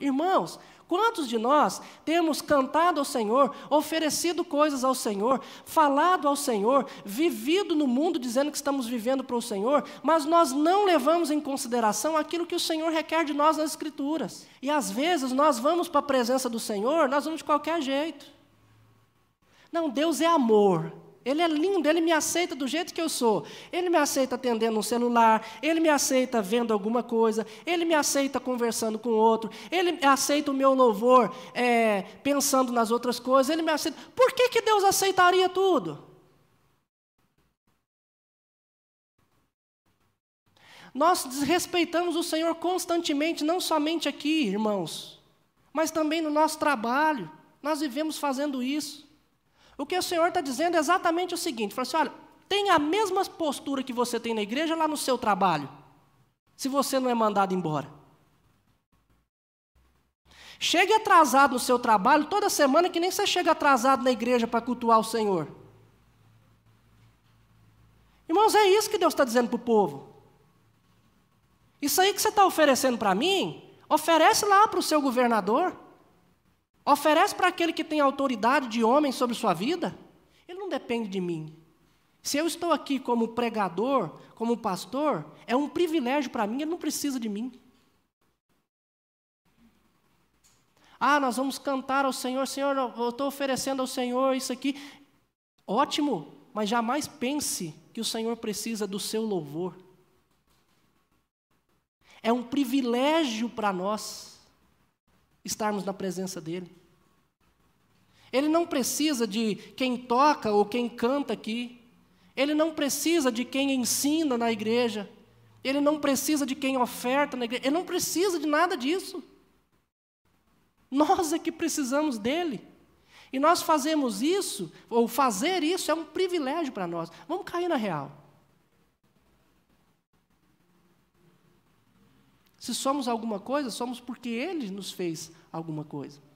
Irmãos, quantos de nós temos cantado ao Senhor, oferecido coisas ao Senhor, falado ao Senhor, vivido no mundo dizendo que estamos vivendo para o Senhor, mas nós não levamos em consideração aquilo que o Senhor requer de nós nas Escrituras? E às vezes nós vamos para a presença do Senhor, nós vamos de qualquer jeito. Não, Deus é amor. Ele é lindo, ele me aceita do jeito que eu sou. Ele me aceita atendendo um celular, ele me aceita vendo alguma coisa, ele me aceita conversando com outro, ele aceita o meu louvor é, pensando nas outras coisas, ele me aceita. Por que, que Deus aceitaria tudo? Nós desrespeitamos o Senhor constantemente, não somente aqui, irmãos, mas também no nosso trabalho. Nós vivemos fazendo isso. O que o Senhor está dizendo é exatamente o seguinte: fala assim, olha, tem a mesma postura que você tem na igreja lá no seu trabalho, se você não é mandado embora. Chegue atrasado no seu trabalho toda semana, que nem você chega atrasado na igreja para cultuar o Senhor. Irmãos, é isso que Deus está dizendo para o povo. Isso aí que você está oferecendo para mim, oferece lá para o seu governador. Oferece para aquele que tem autoridade de homem sobre sua vida. Ele não depende de mim. Se eu estou aqui como pregador, como pastor, é um privilégio para mim, ele não precisa de mim. Ah, nós vamos cantar ao Senhor, Senhor, eu estou oferecendo ao Senhor isso aqui. Ótimo, mas jamais pense que o Senhor precisa do seu louvor. É um privilégio para nós estarmos na presença dEle. Ele não precisa de quem toca ou quem canta aqui. Ele não precisa de quem ensina na igreja. Ele não precisa de quem oferta na igreja. Ele não precisa de nada disso. Nós é que precisamos dele. E nós fazemos isso, ou fazer isso é um privilégio para nós. Vamos cair na real. Se somos alguma coisa, somos porque ele nos fez alguma coisa.